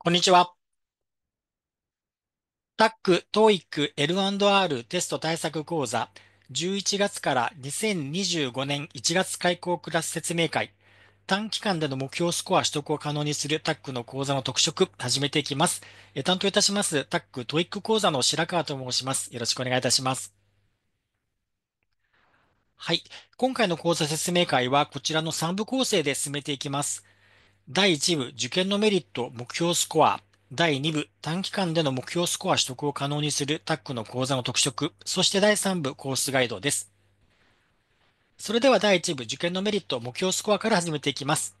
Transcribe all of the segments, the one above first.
こんにちは。タック、TOEIC、L&R テスト対策講座、11月から2025年1月開講クラス説明会、短期間での目標スコア取得を可能にするタックの講座の特色、始めていきます。担当いたします、タック、TOEIC 講座の白川と申します。よろしくお願いいたします。はい。今回の講座説明会は、こちらの3部構成で進めていきます。第1部、受験のメリット、目標スコア、第2部、短期間での目標スコア取得を可能にするタックの講座の特色、そして第3部、コースガイドです。それでは第1部、受験のメリット、目標スコアから始めていきます。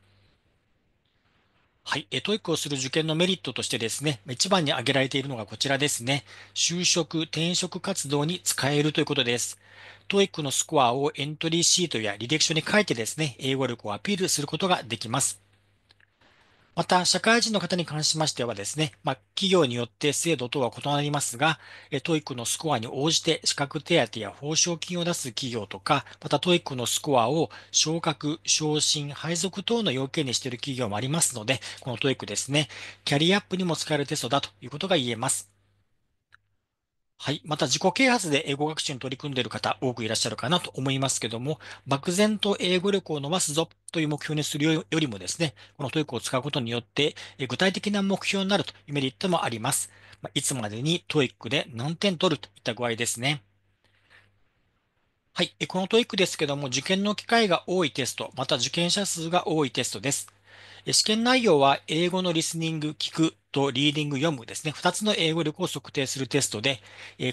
はい。え、トイックをする受験のメリットとしてですね、一番に挙げられているのがこちらですね。就職、転職活動に使えるということです。トイックのスコアをエントリーシートや履歴書に書いてですね、英語力をアピールすることができます。また、社会人の方に関しましてはですね、まあ、企業によって制度等は異なりますが、トイックのスコアに応じて資格手当や報奨金を出す企業とか、またトイックのスコアを昇格、昇進、配属等の要件にしている企業もありますので、このトイックですね、キャリアアップにも使えるテストだということが言えます。はい。また自己啓発で英語学習に取り組んでいる方多くいらっしゃるかなと思いますけども、漠然と英語力を伸ばすぞという目標にするよりもですね、このトイックを使うことによって具体的な目標になるというメリットもあります。いつまでにトイックで何点取るといった具合ですね。はい。このトイックですけども、受験の機会が多いテスト、また受験者数が多いテストです。試験内容は英語のリスニング、聞くとリーディング、読むですね。2つの英語力を測定するテストで、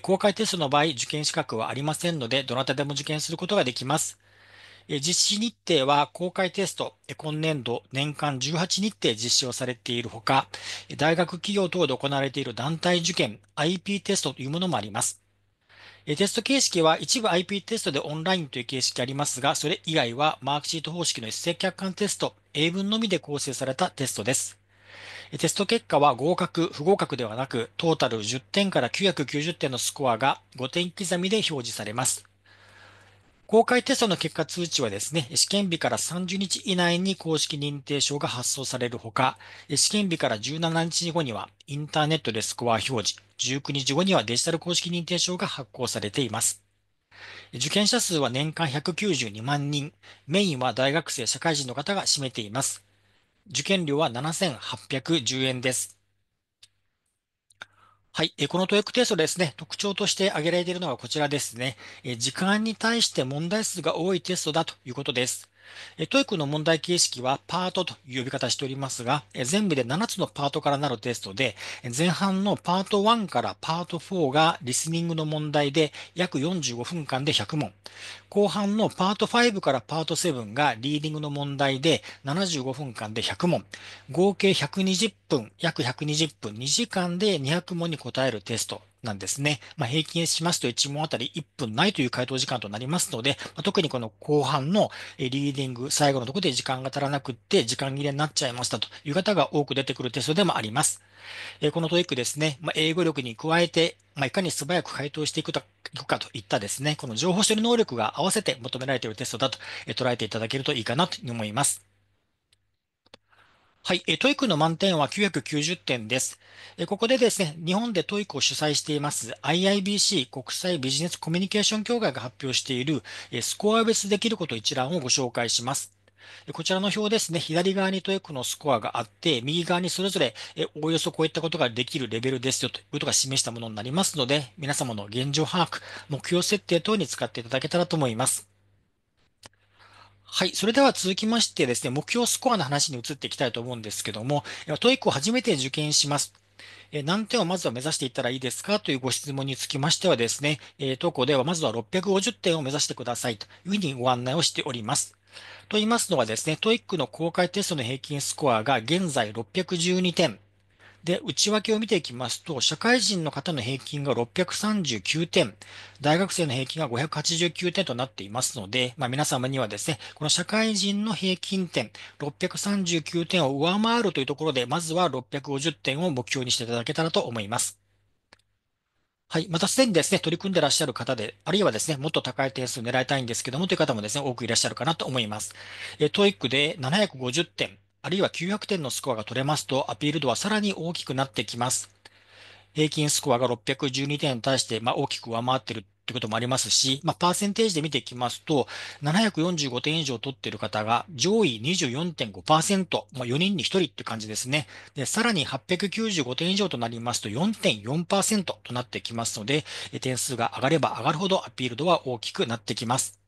公開テストの場合、受験資格はありませんので、どなたでも受験することができます。実施日程は公開テスト、今年度年間18日程実施をされているほか、大学企業等で行われている団体受験、IP テストというものもあります。テスト形式は一部 IP テストでオンラインという形式ありますが、それ以外はマークシート方式の一斉客観テスト、英文のみで構成されたテストです。テスト結果は合格、不合格ではなく、トータル10点から990点のスコアが5点刻みで表示されます。公開テストの結果通知はですね、試験日から30日以内に公式認定証が発送されるほか、試験日から17日後にはインターネットでスコア表示、19日後にはデジタル公式認定証が発行されています。受験者数は年間192万人、メインは大学生、社会人の方が占めています。受験料は7810円です。はい。このトイックテストですね、特徴として挙げられているのはこちらですね。時間に対して問題数が多いテストだということです。トイックの問題形式はパートという呼び方しておりますが、全部で7つのパートからなるテストで、前半のパート1からパート4がリスニングの問題で約45分間で100問。後半のパート5からパート7がリーディングの問題で75分間で100問。合計120分、約120分、2時間で200問に答えるテストなんですね。まあ、平均しますと1問あたり1分ないという回答時間となりますので、まあ、特にこの後半のリーディング、最後のところで時間が足らなくって時間切れになっちゃいましたという方が多く出てくるテストでもあります。えー、このトイックですね、まあ、英語力に加えて、まあ、いかに素早く回答していくかといったですね、この情報処理能力が合わせて求められているテストだと捉えていただけるといいかなと思います。はい、トイックの満点は990点です。ここでですね、日本でトイックを主催しています IIBC 国際ビジネスコミュニケーション協会が発表しているスコア別できること一覧をご紹介します。こちらの表ですね、左側にトイックのスコアがあって、右側にそれぞれおおよそこういったことができるレベルですよということが示したものになりますので、皆様の現状把握、目標設定等に使っていただけたらと思います。はい。それでは続きましてですね、目標スコアの話に移っていきたいと思うんですけども、TOEIC を初めて受験します。え何点をまずは目指していったらいいですかというご質問につきましてはですね、え当校ではまずは650点を目指してくださいというふうにご案内をしております。と言いますのはですね、TOEIC の公開テストの平均スコアが現在612点。で、内訳を見ていきますと、社会人の方の平均が639点、大学生の平均が589点となっていますので、まあ、皆様にはですね、この社会人の平均点、639点を上回るというところで、まずは650点を目標にしていただけたらと思います。はい。またすでにですね、取り組んでらっしゃる方で、あるいはですね、もっと高い点数を狙いたいんですけども、という方もですね、多くいらっしゃるかなと思います。え、トイックで750点、あるいは900点のスコアが取れますと、アピール度はさらに大きくなってきます。平均スコアが612点に対して、まあ、大きく上回ってるということもありますし、まあ、パーセンテージで見ていきますと、745点以上取っている方が上位24.5%、まあ、4人に1人って感じですね。で、さらに895点以上となりますと4.4%となってきますので、点数が上がれば上がるほどアピール度は大きくなってきます。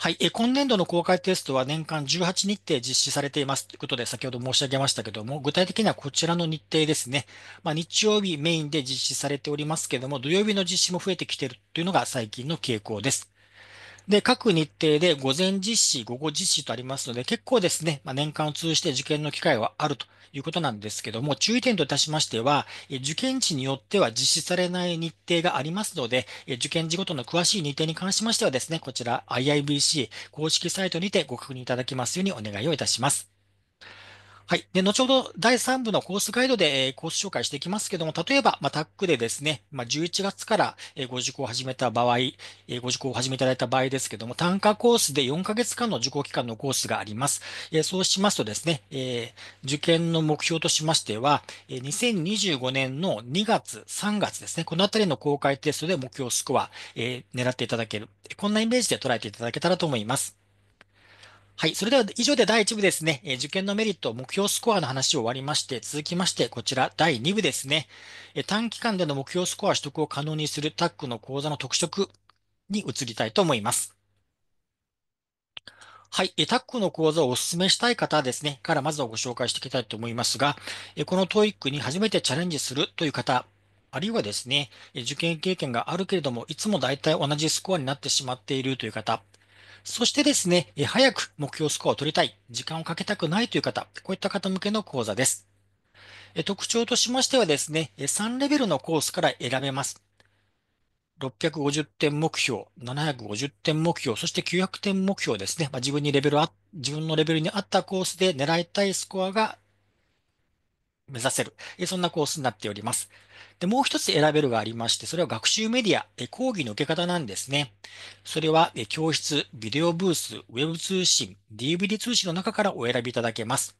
はい、え今年度の公開テストは年間18日程実施されていますということで、先ほど申し上げましたけども、具体的にはこちらの日程ですね、まあ、日曜日メインで実施されておりますけども、土曜日の実施も増えてきているというのが最近の傾向です。で、各日程で午前実施、午後実施とありますので、結構ですね、まあ、年間を通じて受験の機会はあるということなんですけども、注意点といたしましては、受験地によっては実施されない日程がありますので、受験時ごとの詳しい日程に関しましてはですね、こちら IIBC 公式サイトにてご確認いただきますようにお願いをいたします。はい。で、後ほど第3部のコースガイドで、えコース紹介していきますけども、例えば、まあ、タックでですね、まあ、11月から、えご受講を始めた場合、えご受講を始めいただいた場合ですけども、単価コースで4ヶ月間の受講期間のコースがあります。えそうしますとですね、え受験の目標としましては、え2025年の2月、3月ですね、このあたりの公開テストで目標スコア、え狙っていただける。こんなイメージで捉えていただけたらと思います。はい。それでは以上で第1部ですね、え受験のメリット、目標スコアの話を終わりまして、続きまして、こちら第2部ですね、え短期間での目標スコア取得を可能にするタックの講座の特色に移りたいと思います。はい。タックの講座をお勧めしたい方ですね、からまずはご紹介していきたいと思いますが、この TOEIC に初めてチャレンジするという方、あるいはですね、受験経験があるけれども、いつも大体同じスコアになってしまっているという方、そしてですね、早く目標スコアを取りたい、時間をかけたくないという方、こういった方向けの講座です。特徴としましてはですね、3レベルのコースから選べます。650点目標、750点目標、そして900点目標ですね。まあ、自分にレベルあ、自分のレベルに合ったコースで狙いたいスコアが目指せる。そんなコースになっております。で、もう一つ選べるがありまして、それは学習メディア、講義の受け方なんですね。それは、教室、ビデオブース、ウェブ通信、DVD 通信の中からお選びいただけます。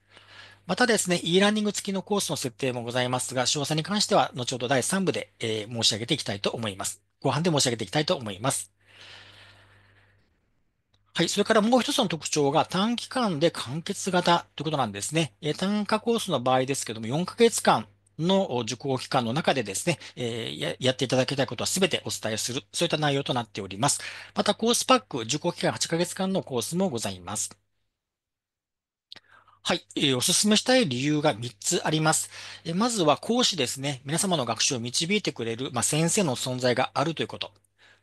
またですね、e ラーニング付きのコースの設定もございますが、詳細に関しては、後ほど第3部で、え申し上げていきたいと思います。後半で申し上げていきたいと思います。はい。それからもう一つの特徴が短期間で完結型ということなんですね。えー、単価コースの場合ですけども、4ヶ月間の受講期間の中でですね、えー、やっていただきたいことは全てお伝えする、そういった内容となっております。また、コースパック、受講期間8ヶ月間のコースもございます。はい、えー。お勧めしたい理由が3つあります。えー、まずは講師ですね。皆様の学習を導いてくれる、まあ、先生の存在があるということ。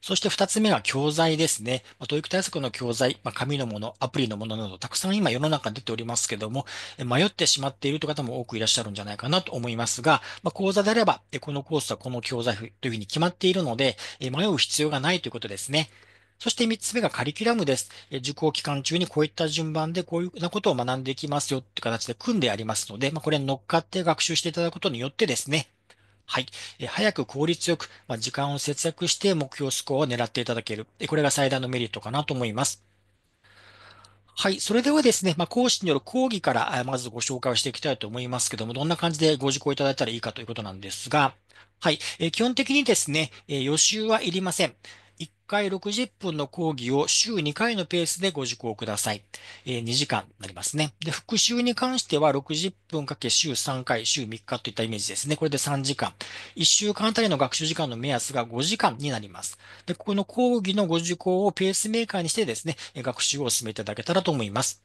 そして二つ目が教材ですね。ま教育対策の教材、ま紙のもの、アプリのものなど、たくさん今世の中出ておりますけども、迷ってしまっているという方も多くいらっしゃるんじゃないかなと思いますが、ま講座であれば、このコースはこの教材というふうに決まっているので、迷う必要がないということですね。そして3つ目がカリキュラムです。受講期間中にこういった順番でこういううなことを学んでいきますよって形で組んでありますので、まあ、これに乗っかって学習していただくことによってですね、はい。え早く効率よく、まあ、時間を節約して目標スコアを狙っていただける。これが最大のメリットかなと思います。はい。それではですね、まあ、講師による講義から、まずご紹介をしていきたいと思いますけども、どんな感じでご受講いただいたらいいかということなんですが、はい。え基本的にですね、え予習はいりません。1回60分の講義を週2回のペースでご受講ください。えー、2時間になりますね。で、復習に関しては60分かけ週3回、週3日といったイメージですね。これで3時間。1週間あたりの学習時間の目安が5時間になります。で、ここの講義のご受講をペースメーカーにしてですね、学習を進めていただけたらと思います。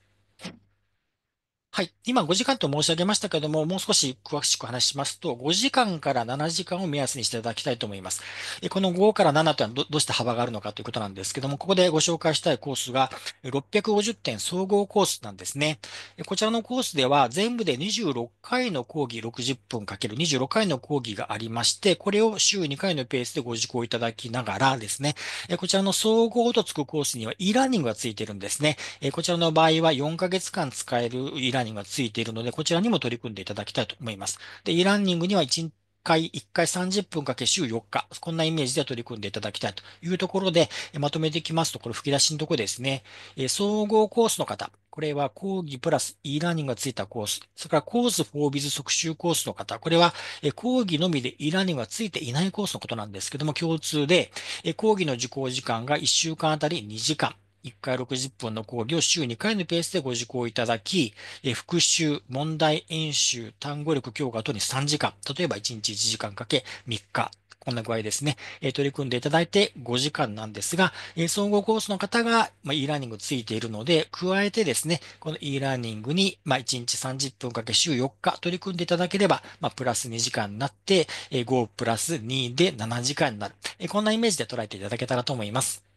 はい。今5時間と申し上げましたけども、もう少し詳しく話しますと、5時間から7時間を目安にしていただきたいと思います。この5から7というのはどうして幅があるのかということなんですけども、ここでご紹介したいコースが650点総合コースなんですね。こちらのコースでは全部で26回の講義60分かける26回の講義がありまして、これを週2回のペースでご受講いただきながらですね、こちらの総合とつくコースには e ラーニングがついているんですね。こちらの場合は4ヶ月間使える e ラーニングラーニングがついているので、こちらにも取り組んでいただきたいと思います。で、e ラーニングには1回、1回30分かけ週4日、こんなイメージで取り組んでいただきたいというところで、まとめていきますと、これ吹き出しのところですね。総合コースの方、これは講義プラス e ラーニングがついたコース、それからコース 4biz 即習コースの方、これは講義のみで e ラーニングがついていないコースのことなんですけども、共通で、講義の受講時間が1週間あたり2時間。1回60分の講義を週2回のペースでご受講いただき、復習、問題演習、単語力強化等に3時間、例えば1日1時間かけ3日、こんな具合ですね、取り組んでいただいて5時間なんですが、総合コースの方が e ラーニングついているので、加えてですね、この e ラーニングに1日30分かけ週4日取り組んでいただければ、プラス2時間になって、5プラス2で7時間になる。こんなイメージで捉えていただけたらと思います。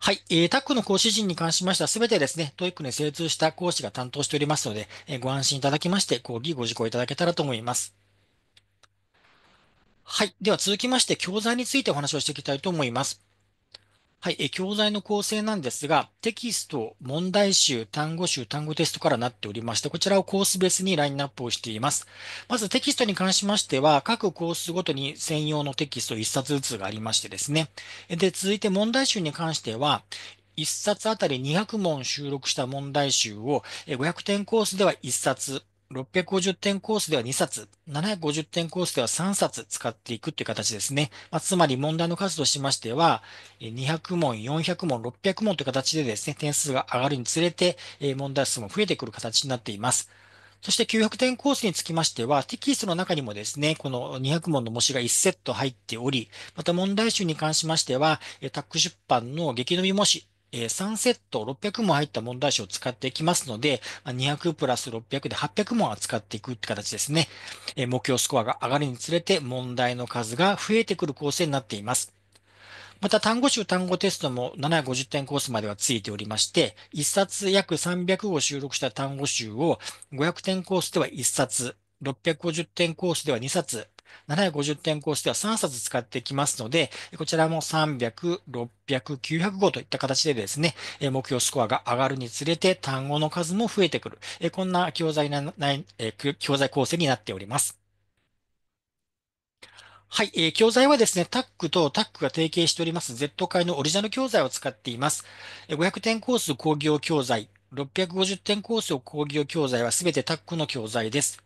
はい。えー、タックの講師陣に関しましては、すべてですね、トイックに精通した講師が担当しておりますので、えー、ご安心いただきまして、講義ご受講いただけたらと思います。はい。では続きまして、教材についてお話をしていきたいと思います。はい、教材の構成なんですが、テキスト、問題集、単語集、単語テストからなっておりまして、こちらをコース別にラインナップをしています。まずテキストに関しましては、各コースごとに専用のテキスト1冊ずつがありましてですね。で、続いて問題集に関しては、1冊あたり200問収録した問題集を500点コースでは1冊、650点コースでは2冊、750点コースでは3冊使っていくっていう形ですね。まあ、つまり問題の数としましては、200問、400問、600問という形でですね、点数が上がるにつれて、問題数も増えてくる形になっています。そして900点コースにつきましては、テキストの中にもですね、この200問の模試が1セット入っており、また問題集に関しましては、タック出版の激伸び模試え3セット600問入った問題集を使っていきますので、200プラス600で800問扱っていくって形ですね。え目標スコアが上がるにつれて問題の数が増えてくる構成になっています。また単語集単語テストも750点コースまではついておりまして、1冊約300を収録した単語集を500点コースでは1冊、650点コースでは2冊、750点コースでは3冊使ってきますので、こちらも300、600、905といった形でですね、目標スコアが上がるにつれて単語の数も増えてくる。こんな教材な教材構成になっております。はい、えー、教材はですね、タックとタックが提携しております Z 会のオリジナル教材を使っています。500点コース工業教材、650点コース工業教材はすべてタックの教材です。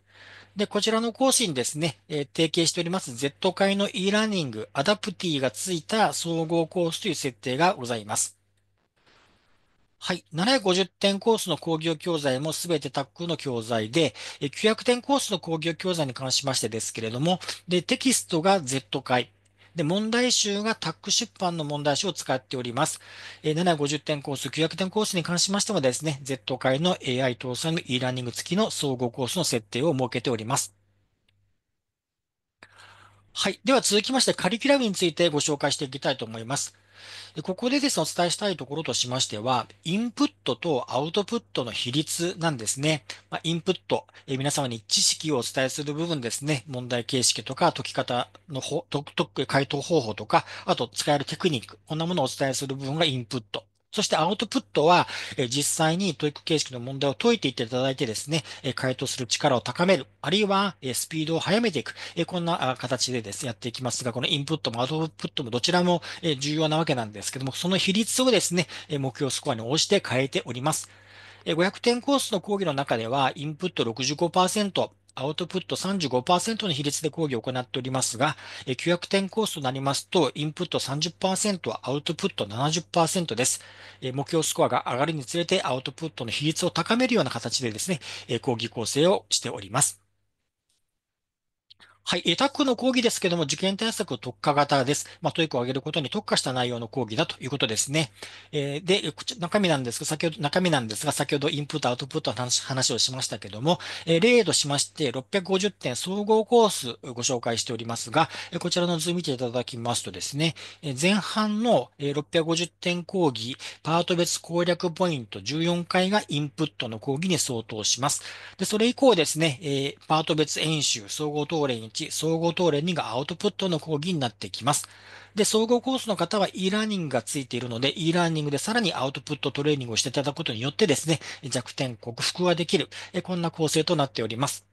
で、こちらの講師にですね、えー、提携しております Z 会の e ラーニングアダプティがついた総合コースという設定がございます。はい。750点コースの工業教材もすべてタックの教材で、900点コースの工業教材に関しましてですけれども、で、テキストが Z 会。で、問題集がタック出版の問題集を使っております。えー、750点コース、900点コースに関しましてもですね、Z 界の AI 搭載の e ラーニング付きの総合コースの設定を設けております。はい。では続きまして、カリキュラムについてご紹介していきたいと思います。でここでですね、お伝えしたいところとしましては、インプットとアウトプットの比率なんですね。まあ、インプット、え皆様に知識をお伝えする部分ですね、問題形式とか解き方の解解答方法とか、あと使えるテクニック、こんなものをお伝えする部分がインプット。そしてアウトプットは、え実際にック形式の問題を解いていっていただいてですね、え回答する力を高める、あるいは、えスピードを速めていく、えこんな形でですね、やっていきますが、このインプットもアウトプットもどちらも、え重要なわけなんですけども、その比率をですね、え目標スコアに応じて変えております。500点コースの講義の中では、インプット65%、アウトプット35%の比率で講義を行っておりますが、900点コースとなりますと、インプット30%、アウトプット70%です。目標スコアが上がるにつれて、アウトプットの比率を高めるような形でですね、講義構成をしております。はい。えー、タックの講義ですけども、受験対策特化型です。まあ、トイックを上げることに特化した内容の講義だということですね。えー、で、中身なんですが、先ほど、中身なんですが、先ほどインプット、アウトプットの話話をしましたけども、えー、例としまして、650点総合コースご紹介しておりますが、えこちらの図見ていただきますとですね、え前半の、え650点講義、パート別攻略ポイント14回がインプットの講義に相当します。で、それ以降ですね、えー、パート別演習、総合東例にち総合トレーニングアウトプットの講義になってきます。で、総合コースの方は e ラーニングがついているので、e ラーニングでさらにアウトプットトレーニングをしていただくことによってですね、弱点克服ができる、こんな構成となっております。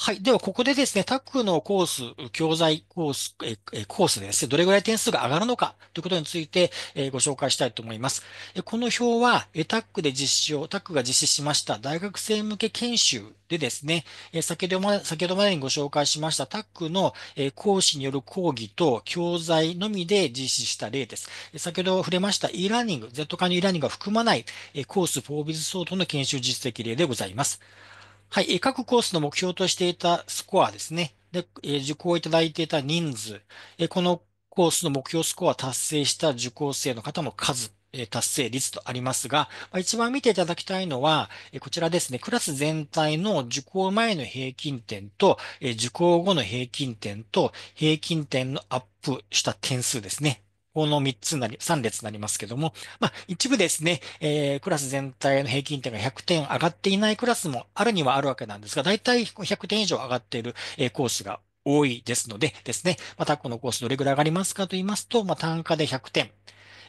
はい。では、ここでですね、タックのコース、教材コース、えコースでですね、どれぐらい点数が上がるのかということについて、えご紹介したいと思います。えこの表は、えタックで実施を、タックが実施しました大学生向け研修でですね、え先ほどま先ほどまでにご紹介しましたタックの、え講師による講義と教材のみで実施した例です。先ほど触れました e ラーニング、Z 化の e ラーニングが含まない、えコースフォービズソーの研修実績例でございます。はい、各コースの目標としていたスコアですね。で、受講いただいていた人数、このコースの目標スコア達成した受講生の方の数、達成率とありますが、一番見ていただきたいのは、こちらですね、クラス全体の受講前の平均点と、受講後の平均点と、平均点のアップした点数ですね。この3つなり、3列になりますけども、まあ、一部ですね、えー、クラス全体の平均点が100点上がっていないクラスもあるにはあるわけなんですが、大体100点以上上がっている、えー、コースが多いですのでですね、またこのコースどれぐらい上がりますかと言いますと、まあ、単価で100点。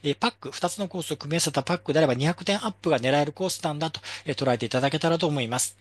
えパック、2つのコースを組み合わせたパックであれば200点アップが狙えるコースなんだと、え捉えていただけたらと思います。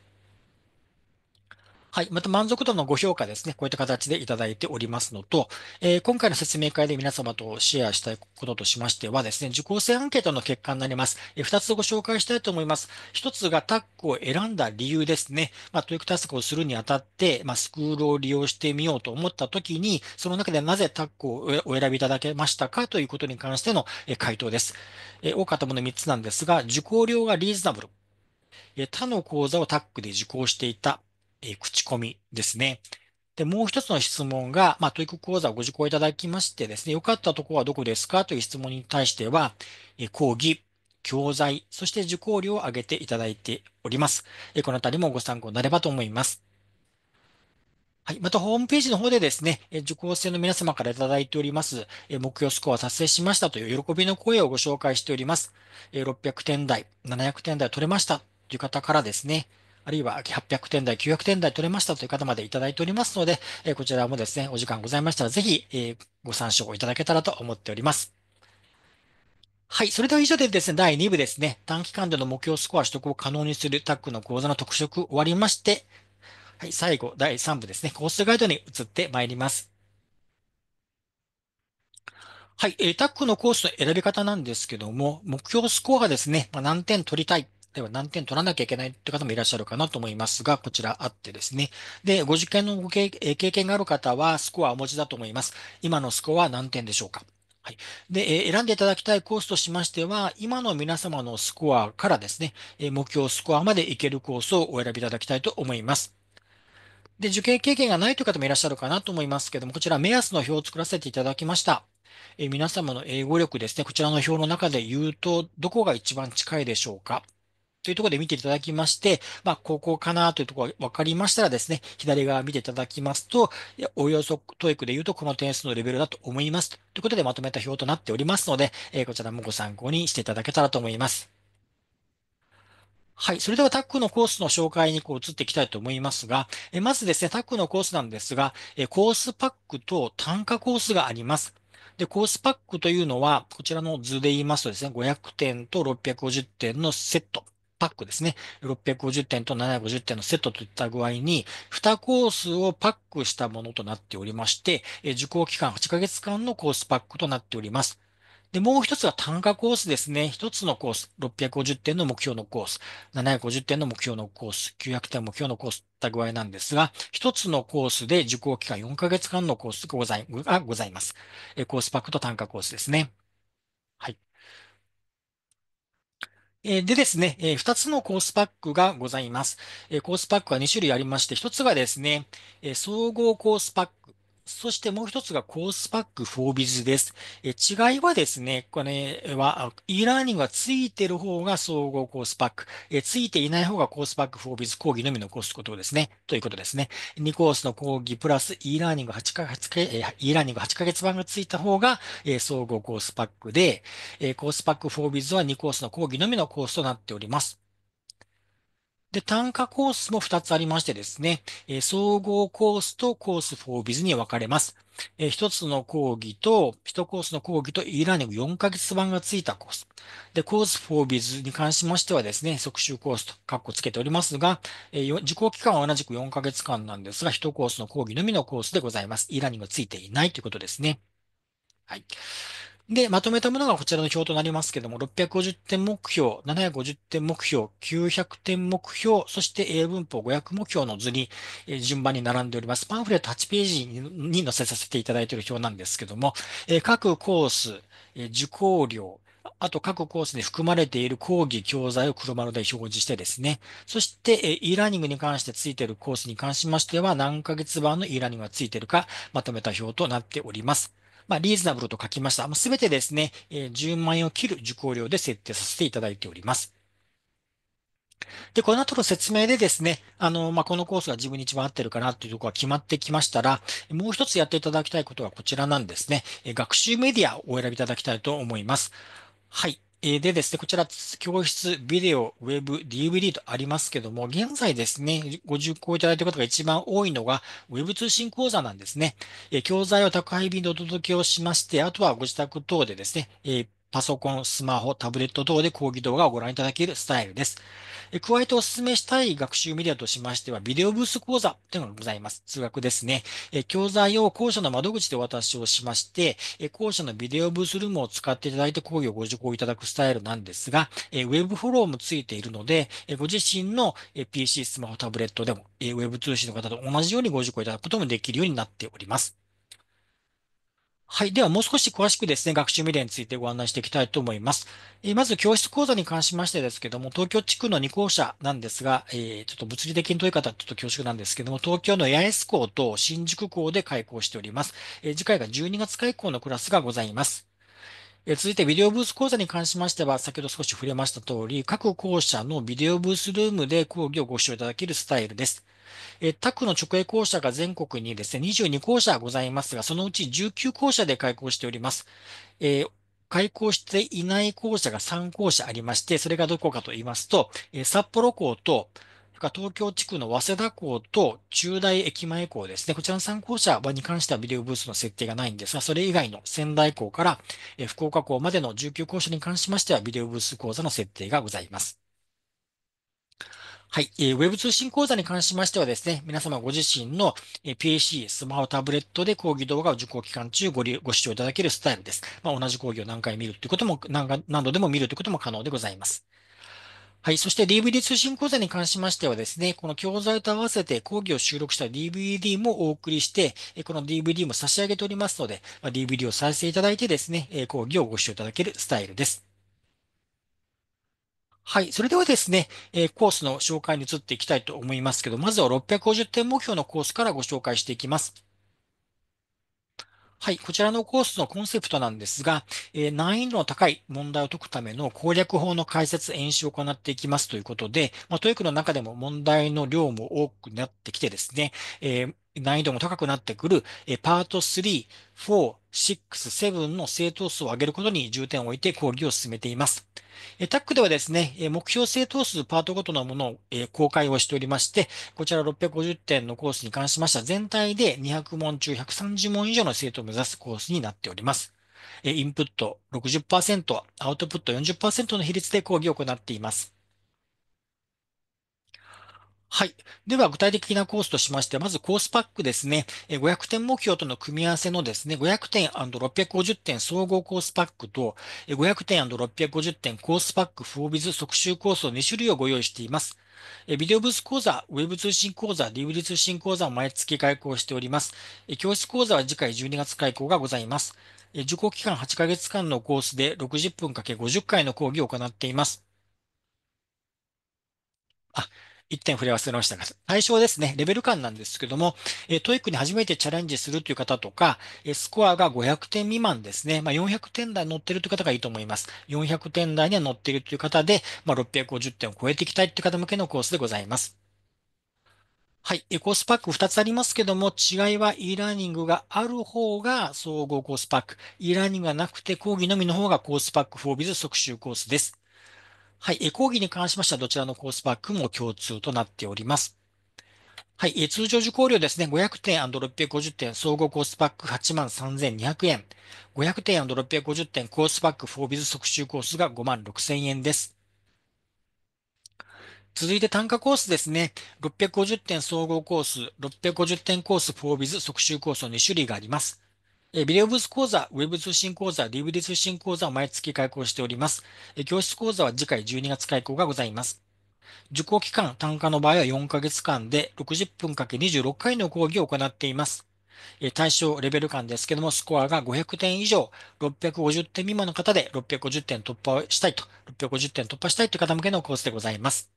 はい。また満足度のご評価ですね。こういった形でいただいておりますのと、えー、今回の説明会で皆様とシェアしたいこととしましてはですね、受講生アンケートの結果になります。えー、2つご紹介したいと思います。1つがタックを選んだ理由ですね。まあ、トイックタスクをするにあたって、まあ、スクールを利用してみようと思ったときに、その中でなぜタックをお選びいただけましたかということに関しての回答です。えー、多かったもの3つなんですが、受講料がリーズナブル。他の講座をタックで受講していた。えー、口コミですね。で、もう一つの質問が、まあ、トイック講座をご受講いただきましてですね、良かったところはどこですかという質問に対しては、え講義、教材、そして受講料を上げていただいております。えこのあたりもご参考になればと思います。はい。また、ホームページの方でですね、受講生の皆様からいただいております、目標スコア達成しましたという喜びの声をご紹介しております。600点台、700点台取れましたという方からですね、あるいは800点台、900点台取れましたという方までいただいておりますので、えこちらもですね、お時間ございましたら、ぜひ、えご参照いただけたらと思っております。はい。それでは以上でですね、第2部ですね、短期間での目標スコア取得を可能にするタックの講座の特色終わりまして、はい、最後、第3部ですね、コースガイドに移ってまいります。はい、えー、タックのコースの選び方なんですけども、目標スコアがですね、ま何点取りたい例えば何点取らなきゃいけないって方もいらっしゃるかなと思いますが、こちらあってですね。で、ご受験のご経験がある方はスコアをお持ちだと思います。今のスコアは何点でしょうかはい。で、選んでいただきたいコースとしましては、今の皆様のスコアからですね、目標スコアまでいけるコースをお選びいただきたいと思います。で、受験経験がないという方もいらっしゃるかなと思いますけども、こちら目安の表を作らせていただきました。え皆様の英語力ですね、こちらの表の中で言うと、どこが一番近いでしょうかというところで見ていただきまして、まあ、ここかなというところが分かりましたらですね、左側見ていただきますと、おおよそトイックで言うとこの点数のレベルだと思います。ということでまとめた表となっておりますので、えー、こちらもご参考にしていただけたらと思います。はい。それではタックのコースの紹介にこう移っていきたいと思いますが、えまずですね、タックのコースなんですが、えコースパックと単価コースがあります。で、コースパックというのは、こちらの図で言いますとですね、500点と650点のセットパックですね。650点と750点のセットといった具合に、2コースをパックしたものとなっておりまして、受講期間8ヶ月間のコースパックとなっております。で、もう一つは単価コースですね。一つのコース、650点の目標のコース、750点の目標のコース、900点目標のコースった具合なんですが、一つのコースで受講期間4ヶ月間のコースがございます。コースパックと単価コースですね。はい。でですね、2つのコースパックがございます。コースパックは2種類ありまして、1つがですね、総合コースパック。そしてもう一つがコースパックフォービズです。え違いはですね、これは e ラーニングがついてる方が総合コースパック、えついていない方がコースパックフォービズ講義のみのコースことですね。ということですね。2コースの講義プラス e ラーニング8ヶ月、え e ラーニング8ヶ月版がついた方が、え総合コースパックで、えコースパックフォービズは2コースの講義のみのコースとなっております。で、単価コースも2つありましてですね、え総合コースとコースフォービズに分かれます。え1つの講義と、1コースの講義と e ラーニング4ヶ月版がついたコース。で、コースフォービズに関しましてはですね、即習コースとカッコつけておりますが、え受講期間は同じく4ヶ月間なんですが、1コースの講義のみのコースでございます。e ラーニングがついていないということですね。はい。で、まとめたものがこちらの表となりますけども、650点目標、750点目標、900点目標、そして英文法500目標の図に順番に並んでおります。パンフレット8ページに載せさせていただいている表なんですけども、各コース、受講料、あと各コースに含まれている講義、教材を黒丸で表示してですね。そして、e ラーニングに関してついているコースに関しましては、何ヶ月版の e ラーニングがついているか、まとめた表となっております。まあ、リーズナブルと書きました。すべてですね、10万円を切る受講料で設定させていただいております。で、この後の説明でですね、あの、まあ、このコースが自分に一番合ってるかなというところが決まってきましたら、もう一つやっていただきたいことはこちらなんですね。学習メディアをお選びいただきたいと思います。はい。でですね、こちら、教室、ビデオ、ウェブ、DVD とありますけども、現在ですね、ご受講いただいている方が一番多いのが、ウェブ通信講座なんですね。教材を宅配便でお届けをしまして、あとはご自宅等でですね、パソコン、スマホ、タブレット等で講義動画をご覧いただけるスタイルです。加えてお勧めしたい学習メディアとしましては、ビデオブース講座というのがございます。通学ですね。教材を校舎の窓口でお渡しをしまして、校舎のビデオブースルームを使っていただいて講義をご受講いただくスタイルなんですが、ウェブフォローもついているので、ご自身の PC、スマホ、タブレットでも、ウェブ通信の方と同じようにご受講いただくこともできるようになっております。はい。では、もう少し詳しくですね、学習メディアについてご案内していきたいと思います。えー、まず、教室講座に関しましてですけども、東京地区の2校舎なんですが、えー、ちょっと物理的にという方はちょっと恐縮なんですけども、東京の八重洲校と新宿校で開校しております。えー、次回が12月開校のクラスがございます。え続いて、ビデオブース講座に関しましては、先ほど少し触れました通り、各校舎のビデオブースルームで講義をご視聴いただけるスタイルです。えタクの直営校舎が全国にですね、22校舎ございますが、そのうち19校舎で開校しております。えー開校していない校舎が3校舎ありまして、それがどこかと言いますと、えー、札幌校と、東京地区の早稲田校と中大駅前校ですね。こちらの3校舎に関してはビデオブースの設定がないんですが、それ以外の仙台校から福岡校までの19校舎に関しましてはビデオブース講座の設定がございます。はい、えー。Web 通信講座に関しましてはですね、皆様ご自身の PAC、スマホ、タブレットで講義動画を受講期間中ごご視聴いただけるスタイルです。まあ、同じ講義を何回見るということも何、何度でも見るということも可能でございます。はい。そして DVD 通信講座に関しましてはですね、この教材と合わせて講義を収録した DVD もお送りして、この DVD も差し上げておりますので、DVD を再生いただいてですね、講義をご視聴いただけるスタイルです。はい。それではですね、えー、コースの紹介に移っていきたいと思いますけど、まずは650点目標のコースからご紹介していきます。はい。こちらのコースのコンセプトなんですが、えー、難易度の高い問題を解くための攻略法の解説、演習を行っていきますということで、まあ、トイックの中でも問題の量も多くなってきてですね、えー難易度も高くなってくる、パート3、4、6、7の正答数を上げることに重点を置いて講義を進めています。タックではですね、目標正答数パートごとのものを公開をしておりまして、こちら650点のコースに関しましては、全体で200問中130問以上の生徒を目指すコースになっております。インプット60%、アウトプット40%の比率で講義を行っています。はい。では、具体的なコースとしましてまずコースパックですね。500点目標との組み合わせのですね、500点 &650 点総合コースパックと、500点 &650 点コースパックフォービズ即習コースを2種類をご用意しています。ビデオブース講座、ウェブ通信講座、リブリ通信講座を毎月開講しております。教室講座は次回12月開講がございます。受講期間8ヶ月間のコースで60分かけ5 0回の講義を行っています。あ1点触れ忘れましたが、対象ですね、レベル間なんですけども、えトイックに初めてチャレンジするという方とか、えスコアが500点未満ですね、まあ、400点台乗ってるという方がいいと思います。400点台には乗っているという方で、まあ、650点を超えていきたいという方向けのコースでございます。はい。コースパック2つありますけども、違いは e ラーニングがある方が総合コースパック、e ラーニングがなくて講義のみの方がコースパック4ビズ t h 即習コースです。はい、講義に関しましてはどちらのコースパックも共通となっております。はい、通常受講料ですね、500点 &650 点、総合コースパック8万3200円。500点 &650 点、コースパックフォービズ即習コースが5万6000円です。続いて単価コースですね。650点総合コース、650点コースフォービズ即習コースの2種類があります。ビデオブース講座、ウェブ通信講座、DVD 通信講座を毎月開講しております。教室講座は次回12月開講がございます。受講期間、単価の場合は4ヶ月間で60分かけ2 6回の講義を行っています。対象レベル間ですけども、スコアが500点以上、650点未満の方で650点突破したいと、650点突破したいという方向けのコースでございます。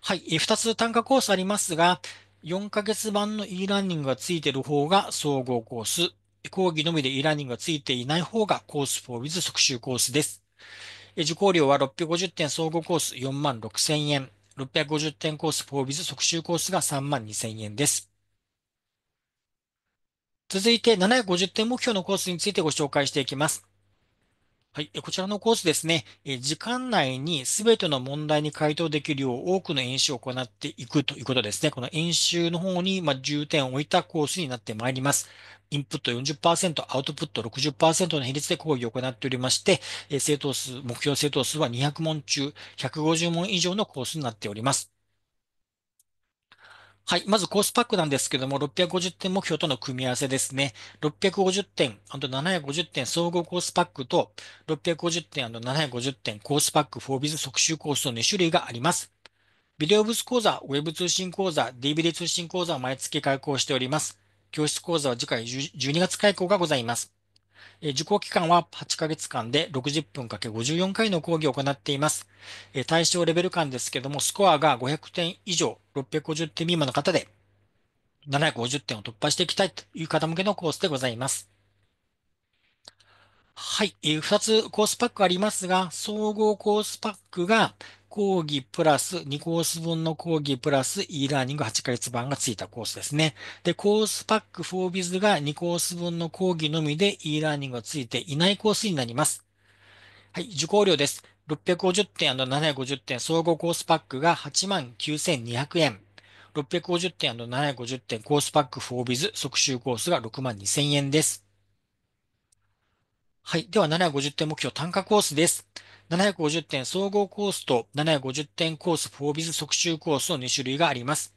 はい。2つ単価コースありますが、4ヶ月版の e ランニングがついている方が総合コース。講義のみで e ランニングがついていない方がコースフォー w i t 即習コースです。受講料は650点総合コース4万6千円。650点コースフォー w i t 即習コースが3万2千円です。続いて750点目標のコースについてご紹介していきます。はい、こちらのコースですね、時間内に全ての問題に回答できるよう多くの演習を行っていくということですね。この演習の方に重点を置いたコースになってまいります。インプット40%、アウトプット60%の比率で講義を行っておりまして、正徒数、目標正徒数は200問中150問以上のコースになっております。はい。まずコースパックなんですけども、650点目標との組み合わせですね。650点、あと750点総合コースパックと、650点、あと750点コースパックフォービズ即習コースの2種類があります。ビデオブス講座、ウェブ通信講座、DVD 通信講座を毎月開講しております。教室講座は次回12月開講がございます。え受講期間は8ヶ月間で60分 ×54 回の講義を行っています。え対象レベル間ですけども、スコアが500点以上、650点未満の方で、750点を突破していきたいという方向けのコースでございます。はい。えー、2つコースパックありますが、総合コースパックが講義プラス、2コース分の講義プラス e ラーニング8ヶ月版がついたコースですね。で、コースパック4ビズが2コース分の講義のみで e ラーニングがついていないコースになります。はい、受講料です。650点 &750 点総合コースパックが89,200円。650点 &750 点コースパック4ビズ z 即習コースが62,000円です。はい。では、750点目標単価コースです。750点総合コースと750点コースフォービズ特習コースの2種類があります。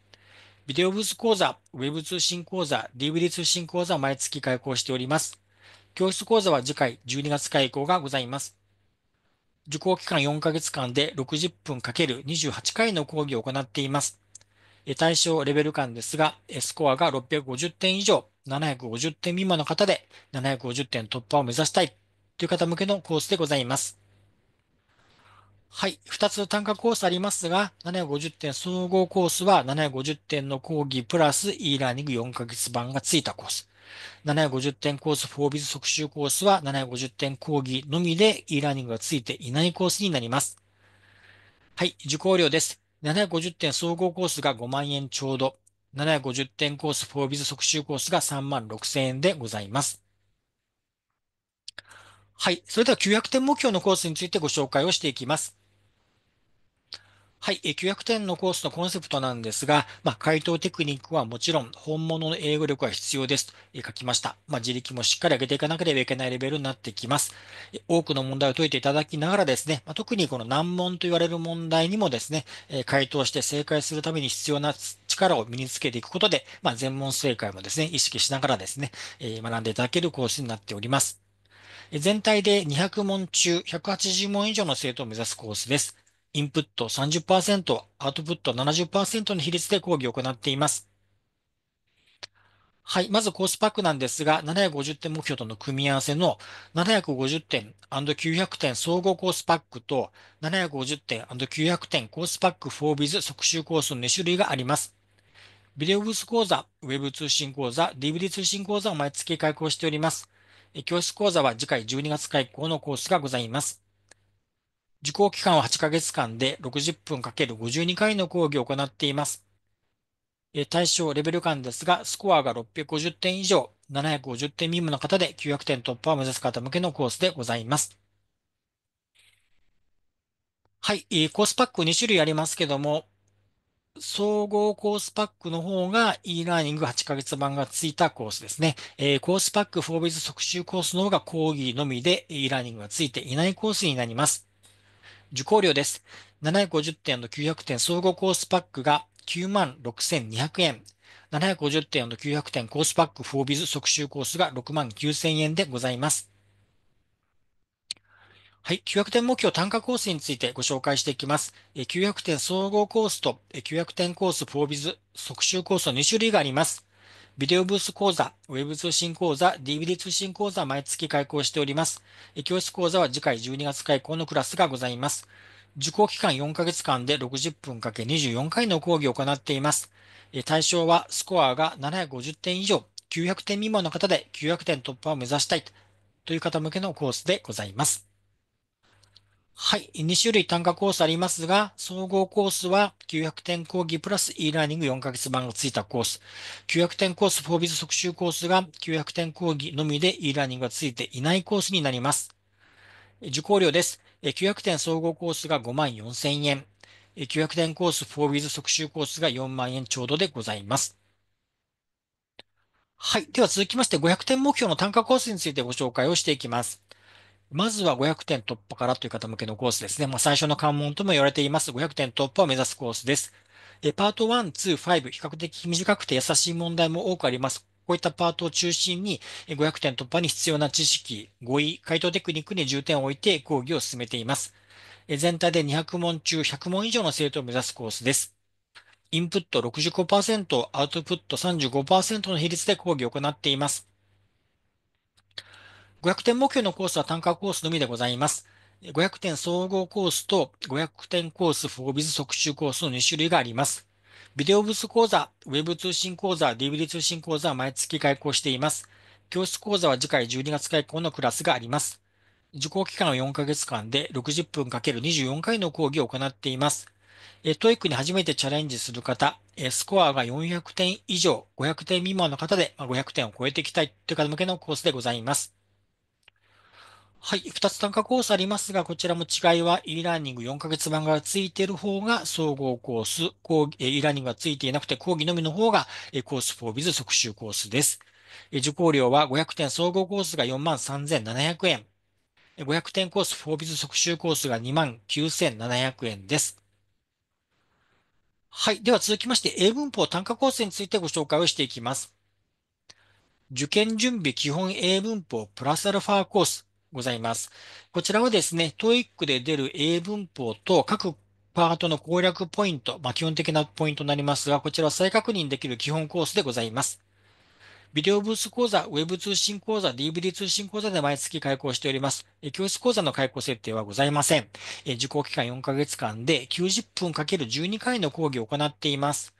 ビデオブース講座、ウェブ通信講座、DVD 通信講座を毎月開講しております。教室講座は次回12月開講がございます。受講期間4ヶ月間で60分 ×28 回の講義を行っています。対象レベル間ですが、スコアが650点以上、750点未満の方で750点突破を目指したいという方向けのコースでございます。はい。二つ単価コースありますが、750点総合コースは750点の講義プラス e ラーニング4ヶ月版がついたコース。750点コース、フォービズ特習コースは750点講義のみで e ラーニングがついていないコースになります。はい。受講料です。750点総合コースが5万円ちょうど。750点コース、フォービズ特習コースが3万6千円でございます。はい。それでは900点目標のコースについてご紹介をしていきます。はい。900点のコースのコンセプトなんですが、まあ、回答テクニックはもちろん、本物の英語力は必要ですと書きました。まあ、自力もしっかり上げていかなければいけないレベルになってきます。多くの問題を解いていただきながらですね、まあ、特にこの難問と言われる問題にもですね、回答して正解するために必要な力を身につけていくことで、ま全問正解もですね、意識しながらですね、学んでいただけるコースになっております。全体で200問中180問以上の生徒を目指すコースです。インプット30%、アウトプット70%の比率で講義を行っています。はい。まずコースパックなんですが、750点目標との組み合わせの750点 &900 点総合コースパックと750点 &900 点コースパック4ビズ t h 即習コースの2種類があります。ビデオブース講座、ウェブ通信講座、DVD 通信講座を毎月開講しております。教室講座は次回12月開講のコースがございます。受講期間は8ヶ月間で60分 ×52 回の講義を行っています。対象レベル間ですが、スコアが650点以上、750点未満の方で900点突破を目指す方向けのコースでございます。はい、コースパック2種類ありますけども、総合コースパックの方が e ラーニング8ヶ月版がついたコースですね。えー、コースパックフォービズ即習コースの方が講義のみで e ラーニングがついていないコースになります。受講料です。750点 &900 点総合コースパックが96,200円。750点 &900 点コースパックフォービズ即習コースが69,000円でございます。はい。900点目標単価コースについてご紹介していきます。900点総合コースと900点コースフォービズ即習コースの2種類があります。ビデオブース講座、ウェブ通信講座、DVD 通信講座毎月開講しております。教室講座は次回12月開講のクラスがございます。受講期間4ヶ月間で60分かけ2 4回の講義を行っています。対象はスコアが750点以上、900点未満の方で900点突破を目指したいという方向けのコースでございます。はい。2種類単価コースありますが、総合コースは900点講義プラス e ラーニング4ヶ月版がついたコース。900点コースフォービズ特習コースが900点講義のみで e ラーニングがついていないコースになります。受講料です。900点総合コースが5万4千円。900点コースフォービズ特習コースが4万円ちょうどでございます。はい。では続きまして500点目標の単価コースについてご紹介をしていきます。まずは500点突破からという方向けのコースですね。まあ、最初の関門とも言われています。500点突破を目指すコースです。パート1、2、5、比較的短くて優しい問題も多くあります。こういったパートを中心に500点突破に必要な知識、語彙、回答テクニックに重点を置いて講義を進めています。全体で200問中100問以上の生徒を目指すコースです。インプット65%、アウトプット35%の比率で講義を行っています。500点目標のコースは単価コースのみでございます。500点総合コースと500点コースフォービズ特集コースの2種類があります。ビデオブース講座、Web 通信講座、DVD 通信講座は毎月開講しています。教室講座は次回12月開講のクラスがあります。受講期間は4ヶ月間で60分 ×24 回の講義を行っています。トイックに初めてチャレンジする方、スコアが400点以上、500点未満の方で500点を超えていきたいという方向けのコースでございます。はい。二つ単価コースありますが、こちらも違いは e ラーニング4ヶ月版がついている方が総合コース、講義、e ラーニングがついていなくて講義のみの方がコース 4with 即習コースです。受講料は500点、総合コースが43,700円。500点コース 4with 即習コースが29,700円です。はい。では続きまして、英文法単価コースについてご紹介をしていきます。受験準備基本英文法プラスアルファコースございます。こちらはですね、TOEIC で出る英文法と各パートの攻略ポイント、まあ、基本的なポイントになりますが、こちらは再確認できる基本コースでございます。ビデオブース講座、ウェブ通信講座、DVD 通信講座で毎月開講しております。教室講座の開講設定はございません。受講期間4ヶ月間で90分 ×12 回の講義を行っています。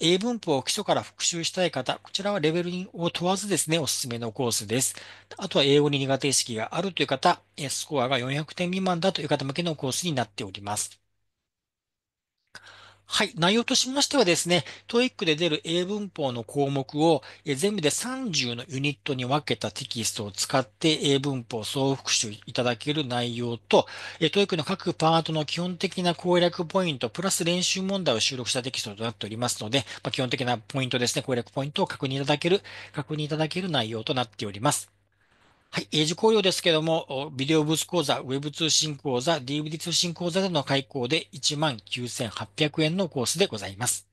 英文法を基礎から復習したい方、こちらはレベルを問わずですね、おすすめのコースです。あとは英語に苦手意識があるという方、スコアが400点未満だという方向けのコースになっております。はい。内容としましてはですね、トイックで出る英文法の項目を全部で30のユニットに分けたテキストを使って英文法を総復習いただける内容と、トイックの各パートの基本的な攻略ポイント、プラス練習問題を収録したテキストとなっておりますので、まあ、基本的なポイントですね、攻略ポイントを確認いただける、確認いただける内容となっております。はい、字講用ですけども、ビデオブース講座、ウェブ通信講座、DVD 通信講座での開講で19,800円のコースでございます。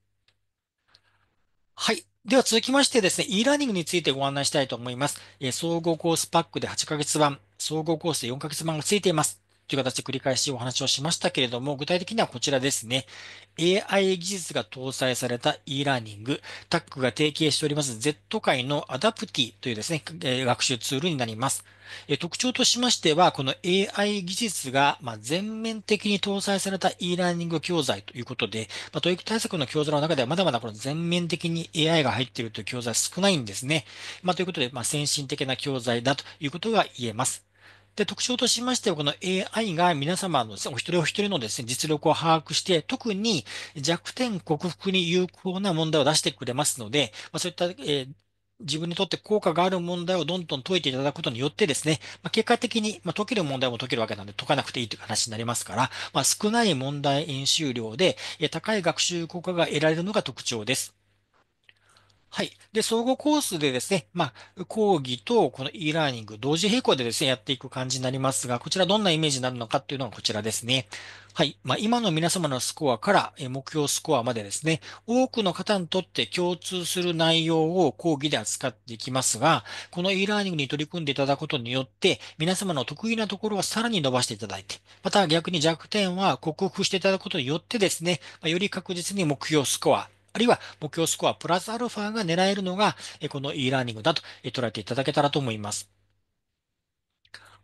はい。では続きましてですね、e ラーニングについてご案内したいと思います。え総合コースパックで8ヶ月版、総合コースで4ヶ月版がついています。という形で繰り返しお話をしましたけれども、具体的にはこちらですね。AI 技術が搭載された e ラーニング、タックが提携しております Z 界のアダプティというですね、学習ツールになります。特徴としましては、この AI 技術が全面的に搭載された e ラーニング教材ということで、教育対策の教材の中ではまだまだこの全面的に AI が入っているという教材少ないんですね。まあ、ということで、先進的な教材だということが言えます。で、特徴としましては、この AI が皆様のお一人お一人のですね、実力を把握して、特に弱点克服に有効な問題を出してくれますので、まあ、そういった、えー自分にとって効果がある問題をどんどん解いていただくことによってですね、まあ、結果的に、まあ、解ける問題も解けるわけなので解かなくていいという話になりますから、まあ、少ない問題演習量で高い学習効果が得られるのが特徴です。はい。で、総合コースでですね、まあ、講義とこの e ラーニング同時並行でですね、やっていく感じになりますが、こちらどんなイメージになるのかっていうのはこちらですね。はい。まあ、今の皆様のスコアから目標スコアまでですね、多くの方にとって共通する内容を講義で扱っていきますが、この e ラーニングに取り組んでいただくことによって、皆様の得意なところはさらに伸ばしていただいて、また逆に弱点は克服していただくことによってですね、より確実に目標スコア、あるいは目標スコアプラスアルファが狙えるのが、この e ラーニングだと捉えていただけたらと思います。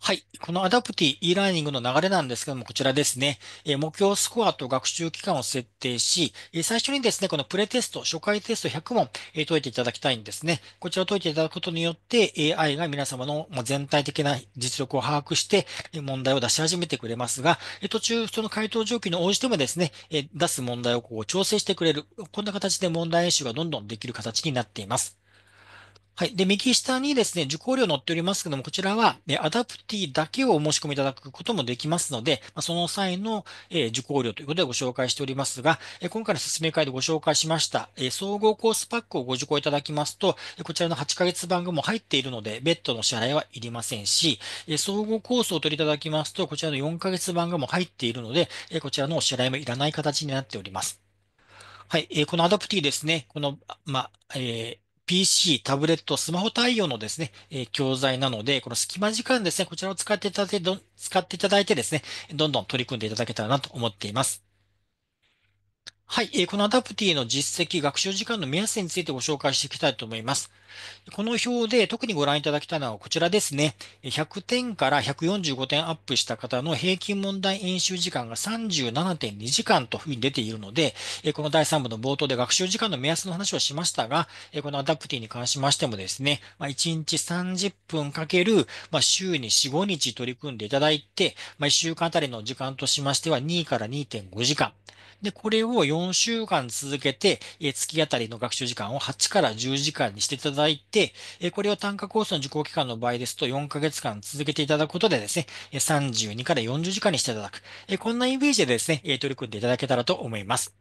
はい。このアダプティ e ラーニングの流れなんですけども、こちらですね。目標スコアと学習期間を設定し、最初にですね、このプレテスト、初回テスト100問解いていただきたいんですね。こちらを解いていただくことによって、AI が皆様の全体的な実力を把握して、問題を出し始めてくれますが、途中、その回答状況に応じてもですね、出す問題をこう調整してくれる、こんな形で問題演習がどんどんできる形になっています。はい。で、右下にですね、受講料載っておりますけども、こちらは、ね、アダプティだけをお申し込みいただくこともできますので、その際の、え受講料ということでご紹介しておりますが、え今回の説明会でご紹介しました、え総合コースパックをご受講いただきますと、こちらの8ヶ月番組も入っているので、ベッドの支払いはいりませんし、え総合コースを取りいただきますと、こちらの4ヶ月番組も入っているので、えこちらのお支払いもいらない形になっております。はい。えこのアダプティですね、この、まあ、えー PC、タブレット、スマホ対応のですね、え教材なので、この隙間時間ですね、こちらを使っていただいて、使っていただいてですね、どんどん取り組んでいただけたらなと思っています。はい、このアダプティの実績、学習時間の目安についてご紹介していきたいと思います。この表で特にご覧いただきたいのはこちらですね。100点から145点アップした方の平均問題演習時間が37.2時間というふうに出ているので、この第3部の冒頭で学習時間の目安の話をしましたが、このアダプティに関しましてもですね、1日30分かける週に4、5日取り組んでいただいて、1週間あたりの時間としましては2から2.5時間。で、これを4週間続けて、え月あたりの学習時間を8から10時間にしていただいて、えこれを単価コースの受講期間の場合ですと、4ヶ月間続けていただくことでですね、32から40時間にしていただく。えこんなイメージでですね、取り組んでいただけたらと思います。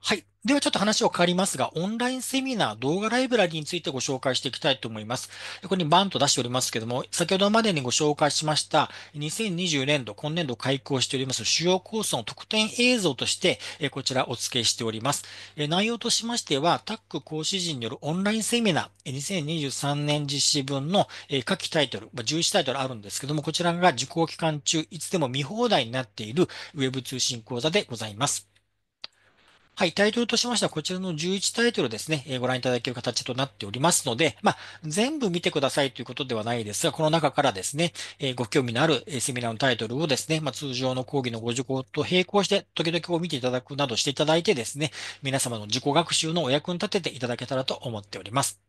はい。ではちょっと話は変わりますが、オンラインセミナー、動画ライブラリについてご紹介していきたいと思います。ここにバンと出しておりますけども、先ほどまでにご紹介しました、2020年度、今年度開講しております主要コースの特典映像として、こちらお付けしております。内容としましては、タック講師陣によるオンラインセミナー、2023年実施分の下記タイトル、11タイトルあるんですけども、こちらが受講期間中、いつでも見放題になっているウェブ通信講座でございます。はい、タイトルとしましては、こちらの11タイトルですね、えご覧いただける形となっておりますので、まあ、全部見てくださいということではないですが、この中からですね、えご興味のあるセミナーのタイトルをですね、まあ、通常の講義のご受講と並行して、時々を見ていただくなどしていただいてですね、皆様の自己学習のお役に立てていただけたらと思っております。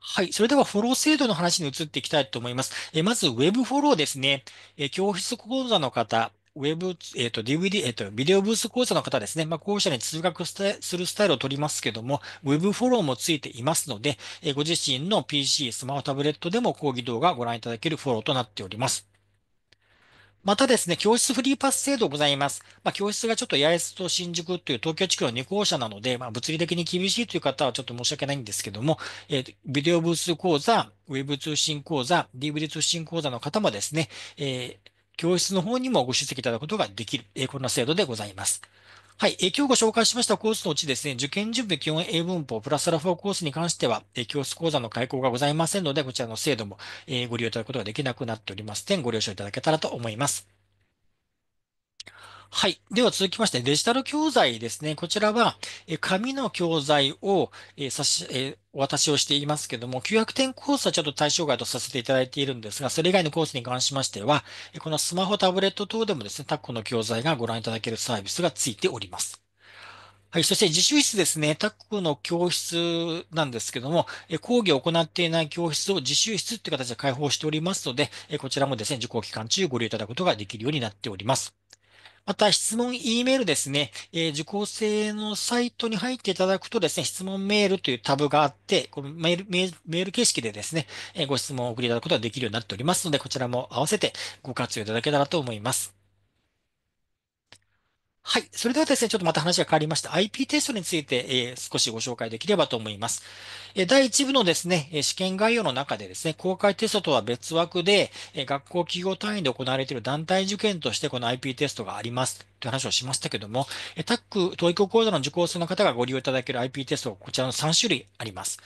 はい。それでは、フォロー制度の話に移っていきたいと思います。えまず、ウェブフォローですね。え教室講座の方、ウェブ、えっ、ー、と、DVD、えっ、ー、と、ビデオブース講座の方ですね、まあ、講者に通学するスタイルを取りますけども、ウェブフォローもついていますので、えー、ご自身の PC、スマホ、タブレットでも講義動画をご覧いただけるフォローとなっております。またですね、教室フリーパス制度ございます。まあ、教室がちょっと八重洲と新宿という東京地区の2校舎なので、まあ、物理的に厳しいという方はちょっと申し訳ないんですけども、えー、ビデオブース講座、ウェブ通信講座、DVD 通信講座の方もですね、えー教室の方にもご出席いただくことができる、えこんな制度でございます。はい、え今日ご紹介しましたコースのうちですね、受験準備基本英文法プラスアルフーコースに関しては、え教室講座の開講がございませんので、こちらの制度も、えご利用いただくことができなくなっております点、ご了承いただけたらと思います。はい。では続きまして、デジタル教材ですね。こちらは、紙の教材を差し、お渡しをしていますけども、900点コースはちょっと対象外とさせていただいているんですが、それ以外のコースに関しましては、このスマホ、タブレット等でもですね、タッコの教材がご覧いただけるサービスがついております。はい。そして自習室ですね。タックの教室なんですけども、講義を行っていない教室を自習室っていう形で開放しておりますので、こちらもですね、受講期間中ご利用いただくことができるようになっております。また質問 E メールですね、えー、受講生のサイトに入っていただくとですね、質問メールというタブがあって、このメールメール形式でですね、えー、ご質問を送りいただくことができるようになっておりますので、こちらも合わせてご活用いただけたらと思います。はい。それではですね、ちょっとまた話が変わりました IP テストについて、えー、少しご紹介できればと思います。えー、第1部のですね、試験概要の中でですね、公開テストとは別枠で、えー、学校企業単位で行われている団体受験としてこの IP テストがあります。という話をしましたけども、えー、タック、教育講座の受講生の方がご利用いただける IP テスト、こちらの3種類あります。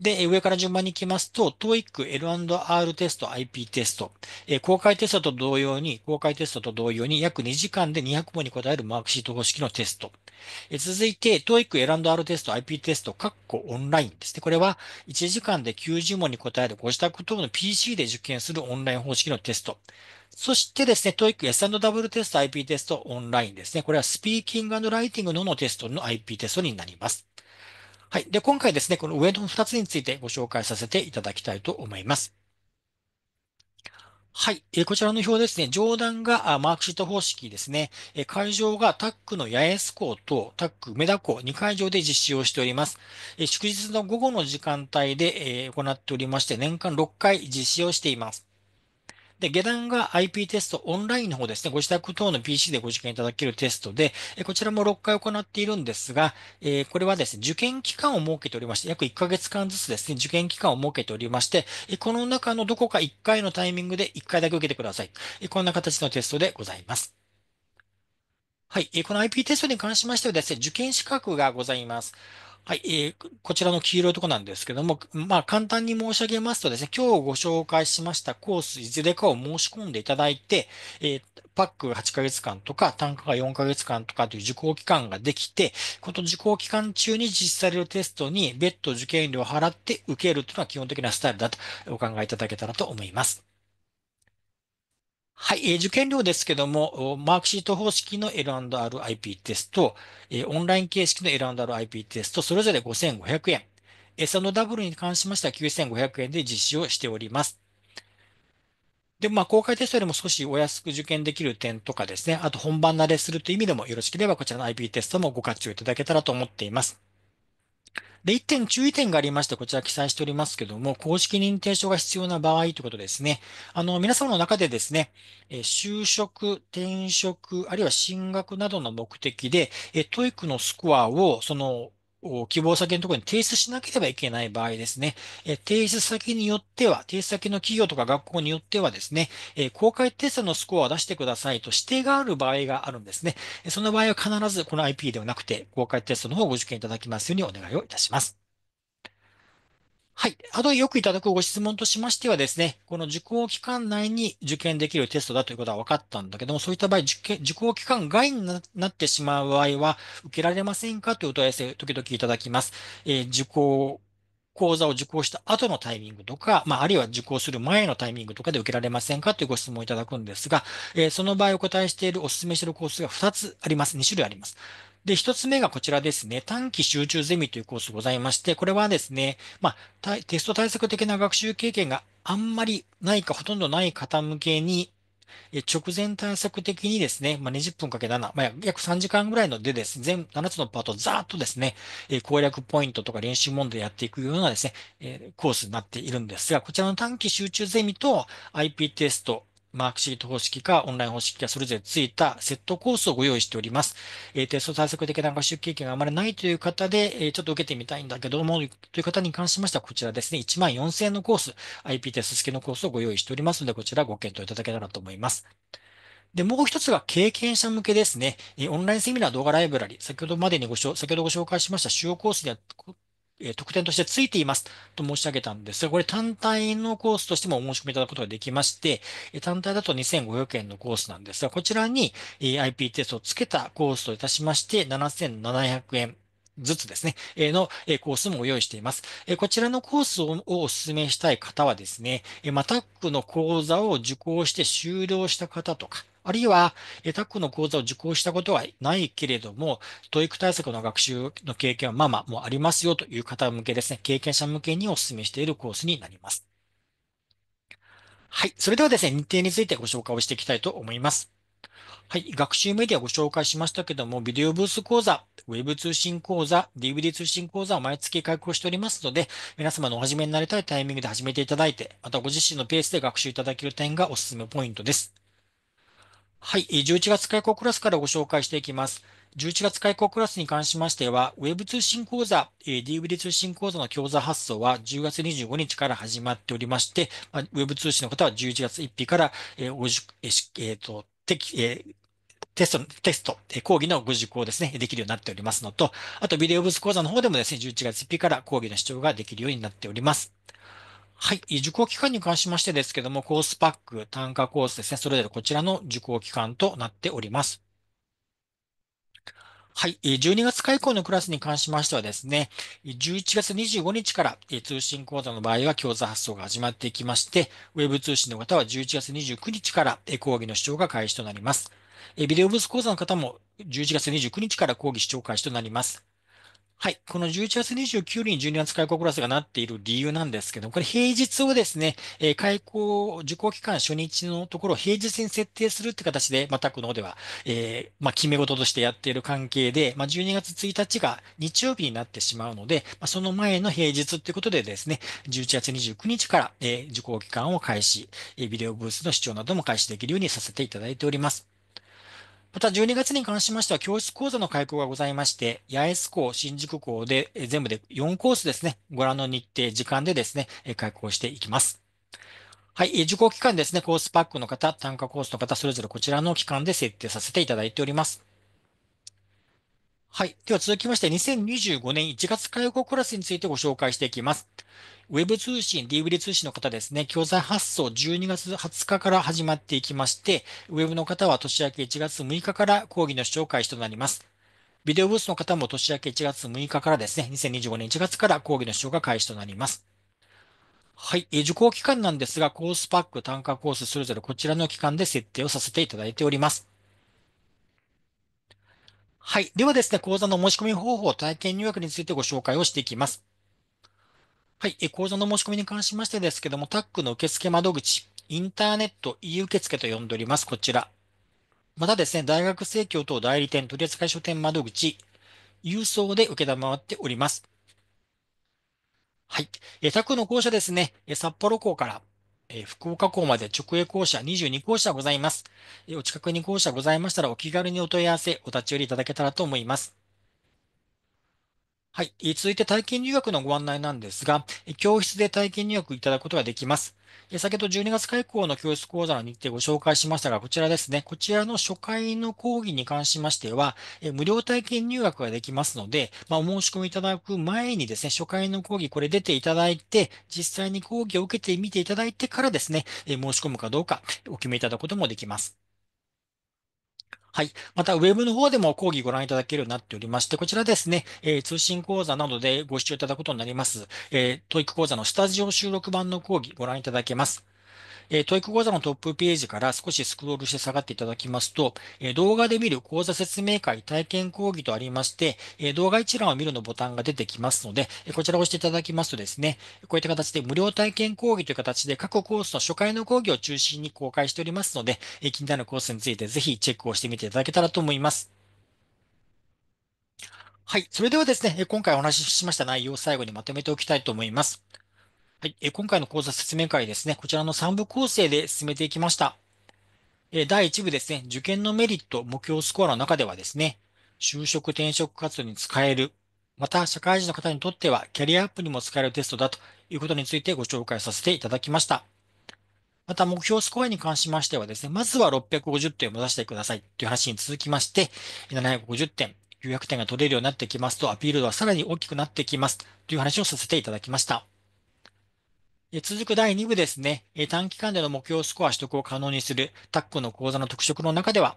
で、上から順番にきますと、TOEIC、L&R テスト、IP テスト、え公開テストと同様に、公開テストと同様に約2時間で200問に答えるマークシート方式のテスト。え続いて、TOEIC、L&R テスト、IP テスト、ッコオンラインですね。これは1時間で90問に答えるご自宅等の PC で受験するオンライン方式のテスト。そしてですね、TOEIC S&W テスト、IP テスト、オンラインですね。これはスピーキングライティングののテストの IP テストになります。はい。で、今回ですね、この上の2つについてご紹介させていただきたいと思います。はい。えこちらの表ですね。上段がマークシート方式ですね。え会場がタックの八重洲港とタック梅田港2会場で実施をしております。え祝日の午後の時間帯で、え行っておりまして、年間6回実施をしています。で、下段が IP テストオンラインの方ですね、ご自宅等の PC でご受験いただけるテストで、こちらも6回行っているんですが、これはですね、受験期間を設けておりまして、約1ヶ月間ずつですね、受験期間を設けておりまして、この中のどこか1回のタイミングで1回だけ受けてください。こんな形のテストでございます。はい。この IP テストに関しましてはですね、受験資格がございます。はい、えー、こちらの黄色いとこなんですけども、まあ、簡単に申し上げますとですね、今日ご紹介しましたコースいずれかを申し込んでいただいて、えー、パック8ヶ月間とか、単価が4ヶ月間とかという受講期間ができて、この受講期間中に実施されるテストに別途受験料を払って受けるというのは基本的なスタイルだとお考えいただけたらと思います。はい、受験料ですけども、マークシート方式の L&RIP テスト、オンライン形式の L&RIP テスト、それぞれ5500円。そのダブルに関しましては9500円で実施をしております。で、まあ、公開テストよりも少しお安く受験できる点とかですね、あと本番慣れするという意味でもよろしければこちらの IP テストもご活用いただけたらと思っています。で、1点注意点がありまして、こちら記載しておりますけども、公式認定証が必要な場合ということですね。あの、皆様の中でですね、就職、転職、あるいは進学などの目的で、トイックのスコアを、その、お、希望先のところに提出しなければいけない場合ですね、え提出先によっては、提出先の企業とか学校によってはですね、え公開テストのスコアを出してくださいと指定がある場合があるんですね。その場合は必ずこの IP ではなくて、公開テストの方をご受験いただきますようにお願いをいたします。はい。あと、よくいただくご質問としましてはですね、この受講期間内に受験できるテストだということは分かったんだけども、そういった場合、受験受講期間外になってしまう場合は、受けられませんかというお問い合わせ、時々いただきます。えー、受講、講座を受講した後のタイミングとか、まあ、あるいは受講する前のタイミングとかで受けられませんかというご質問をいただくんですが、えー、その場合お答えしている、お勧めしているコースが2つあります。2種類あります。で、一つ目がこちらですね。短期集中ゼミというコースございまして、これはですね、まあ、テスト対策的な学習経験があんまりないかほとんどない方向けに、直前対策的にですね、まあ、20分かけ7、まあ、約3時間ぐらいのでですね、全7つのパートをざーっとですね、攻略ポイントとか練習問題やっていくようなですね、コースになっているんですが、こちらの短期集中ゼミと IP テスト、マークシート方式かオンライン方式かそれぞれついたセットコースをご用意しております。えー、テスト対策的な学習経験があまりないという方で、えー、ちょっと受けてみたいんだけども、という方に関しましては、こちらですね、1万4000円のコース、IP テスト付きのコースをご用意しておりますので、こちらご検討いただけたらと思います。で、もう一つが経験者向けですね。オンラインセミナー動画ライブラリ、先ほどまでにご紹、先ほどご紹介しました主要コースでえ特典としてついていますと申し上げたんですが、これ単体のコースとしてもお申し込みいただくことができまして、単体だと2500円のコースなんですが、こちらに IP テストをつけたコースといたしまして、7700円ずつですね、のコースも用意しています。こちらのコースをお勧めしたい方はですね、マタックの講座を受講して終了した方とか、あるいは、えタックの講座を受講したことはないけれども、教育対策の学習の経験はまあまあもうありますよという方向けですね、経験者向けにお勧めしているコースになります。はい。それではですね、日程についてご紹介をしていきたいと思います。はい。学習メディアをご紹介しましたけども、ビデオブース講座、ウェブ通信講座、DVD 通信講座を毎月開講しておりますので、皆様のお始めになりたいタイミングで始めていただいて、またご自身のペースで学習いただける点がおすすめポイントです。はい。11月開講クラスからご紹介していきます。11月開講クラスに関しましては、Web 通信講座、DVD 通信講座の教座発送は10月25日から始まっておりまして、Web 通信の方は11月1日から、えーと適テスト、テスト、講義のご受講ですね、できるようになっておりますのと、あとビデオブース講座の方でもですね、11月1日から講義の視聴ができるようになっております。はい。受講期間に関しましてですけども、コースパック、単価コースですね。それぞれこちらの受講期間となっております。はい。12月開校のクラスに関しましてはですね、11月25日から通信講座の場合は教座発送が始まっていきまして、web 通信の方は11月29日から講義の視聴が開始となります。ビデオブース講座の方も11月29日から講義視聴開始となります。はい。この11月29日に12月開校クラスがなっている理由なんですけど、これ平日をですね、えー、開校、受講期間初日のところを平日に設定するって形で、また宅の方では、えー、まあ、決め事としてやっている関係で、まあ、12月1日が日曜日になってしまうので、まあ、その前の平日っていうことでですね、11月29日から、えー、受講期間を開始、えビデオブースの視聴なども開始できるようにさせていただいております。また12月に関しましては教室講座の開講がございまして、八重洲港、新宿港で全部で4コースですね、ご覧の日程、時間でですね、開講していきます。はい、受講期間ですね、コースパックの方、単価コースの方、それぞれこちらの期間で設定させていただいております。はい。では続きまして、2025年1月開放クラスについてご紹介していきます。ウェブ通信、DVD 通信の方ですね、教材発送12月20日から始まっていきまして、ウェブの方は年明け1月6日から講義の視聴開始となります。ビデオブースの方も年明け1月6日からですね、2025年1月から講義の視聴が開始となります。はい。受講期間なんですが、コースパック、単価コース、それぞれこちらの期間で設定をさせていただいております。はい。ではですね、講座の申し込み方法、体験入学についてご紹介をしていきます。はい。え講座の申し込みに関しましてですけども、タックの受付窓口、インターネット e 受付と呼んでおります。こちら。またですね、大学生協等代理店取扱書店窓口、郵送で受けたまわっております。はい。えタックの校舎ですね、札幌校から、え福岡港まで直営校舎22校舎ございます、えお近くに校舎ございましたらお気軽にお問い合わせ、お立ち寄りいただけたらと思います。はい。続いて体験入学のご案内なんですが、教室で体験入学いただくことができます。先ほど12月開講の教室講座の日程をご紹介しましたが、こちらですね。こちらの初回の講義に関しましては、無料体験入学ができますので、まあ、お申し込みいただく前にですね、初回の講義これ出ていただいて、実際に講義を受けてみていただいてからですね、申し込むかどうかお決めいただくこともできます。はい。また、ウェブの方でも講義ご覧いただけるようになっておりまして、こちらですね、えー、通信講座などでご視聴いただくことになります、えー、トイック講座のスタジオ収録版の講義ご覧いただけます。えー、トイック講座のトップページから少しスクロールして下がっていただきますと、えー、動画で見る講座説明会体験講義とありまして、えー、動画一覧を見るのボタンが出てきますので、えこちらを押していただきますとですね、こういった形で無料体験講義という形で各コースの初回の講義を中心に公開しておりますので、え気になるコースについてぜひチェックをしてみていただけたらと思います。はい。それではですね、今回お話ししました内容を最後にまとめておきたいと思います。はい、え今回の講座説明会ですね、こちらの3部構成で進めていきました。え第1部ですね、受験のメリット、目標スコアの中ではですね、就職転職活動に使える、また社会人の方にとってはキャリアアップにも使えるテストだということについてご紹介させていただきました。また目標スコアに関しましてはですね、まずは650点を目指してくださいという話に続きまして、750点、900点が取れるようになってきますと、アピール度はさらに大きくなってきますという話をさせていただきました。続く第2部ですね、短期間での目標スコア取得を可能にするタックの講座の特色の中では、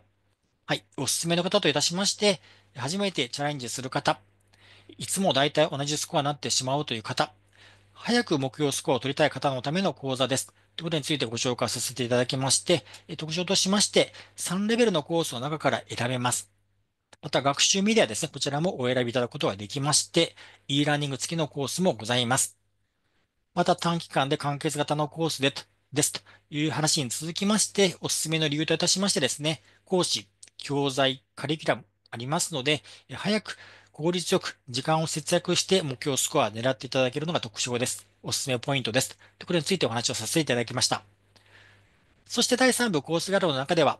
はい、おすすめの方といたしまして、初めてチャレンジする方、いつも大体同じスコアになってしまうという方、早く目標スコアを取りたい方のための講座です。ということについてご紹介させていただきまして、特徴としまして、3レベルのコースの中から選べます。また、学習メディアですね、こちらもお選びいただくことができまして、e ラーニング付きのコースもございます。また短期間で完結型のコースでとですという話に続きまして、お勧めの理由といたしましてですね、講師、教材、カリキュラムありますので、早く効率よく時間を節約して目標スコアを狙っていただけるのが特徴です。おすすめポイントです。これについてお話をさせていただきました。そして第3部コースガロの中では、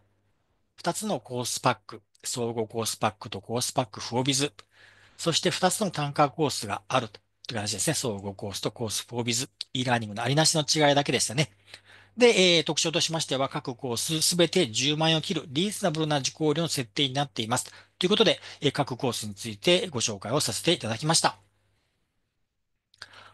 2つのコースパック、総合コースパックとコースパックフォービズ、そして2つの単価コースがあるという話ですね。総合コースとコースフォービ i e-learning のありなしの違いだけでしたね。で、えー、特徴としましては、各コースすべて10万円を切るリーズナブルな受講料の設定になっています。ということで、えー、各コースについてご紹介をさせていただきました。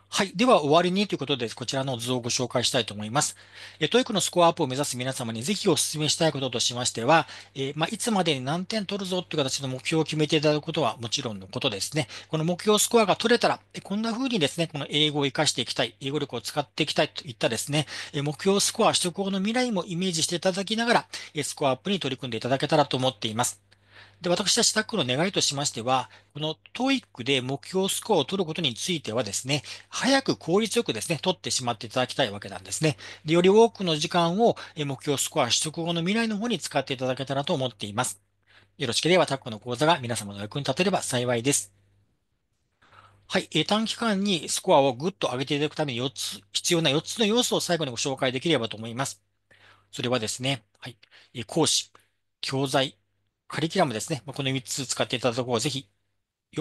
はい。では、終わりにということで、こちらの図をご紹介したいと思います。え、トイックのスコアアップを目指す皆様にぜひお勧めしたいこととしましては、えまあ、いつまでに何点取るぞという形の目標を決めていただくことはもちろんのことですね。この目標スコアが取れたら、こんな風にですね、この英語を活かしていきたい、英語力を使っていきたいといったですね、目標スコア取得後の未来もイメージしていただきながら、スコアアップに取り組んでいただけたらと思っています。で、私たちタックの願いとしましては、この TOEIC で目標スコアを取ることについてはですね、早く効率よくですね、取ってしまっていただきたいわけなんですね。で、より多くの時間を目標スコア取得後の未来の方に使っていただけたらと思っています。よろしければタックの講座が皆様の役に立てれば幸いです。はい。短期間にスコアをぐっと上げていただくために4つ、必要な4つの要素を最後にご紹介できればと思います。それはですね、はい。講師、教材、カリキュラムですね。この3つ使っていただく方をぜひ、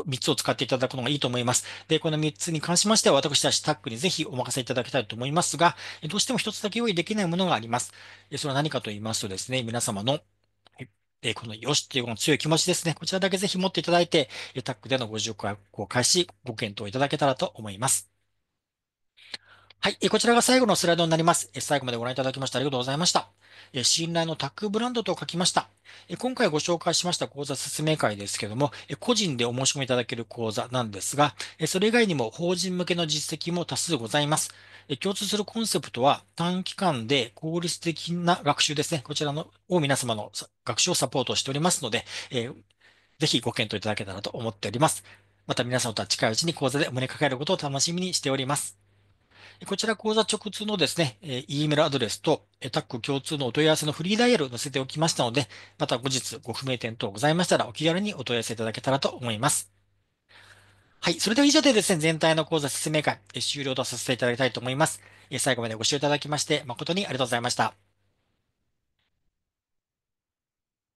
3つを使っていただくのがいいと思います。で、この3つに関しましては、私たちタックにぜひお任せいただきたいと思いますが、どうしても1つだけ用意できないものがあります。それは何かと言いますとですね、皆様のえこのよしっていうこの強い気持ちですね。こちらだけぜひ持っていただいて、タックでのご0回を開始、ご検討いただけたらと思います。はい。こちらが最後のスライドになります。最後までご覧いただきましてありがとうございました。信頼のタックブランドと書きました。今回ご紹介しました講座説明会ですけども、個人でお申し込みいただける講座なんですが、それ以外にも法人向けの実績も多数ございます。共通するコンセプトは短期間で効率的な学習ですね。こちらのを皆様の学習をサポートしておりますので、ぜひご検討いただけたらと思っております。また皆さんとは近いうちに講座でお胸かけることを楽しみにしております。こちら講座直通のですね、え、E メールアドレスとタック共通のお問い合わせのフリーダイヤル載せておきましたので、また後日ご不明点等ございましたらお気軽にお問い合わせいただけたらと思います。はい。それでは以上でですね、全体の講座説明会終了とさせていただきたいと思います。最後までご視聴いただきまして誠にありがとうございました。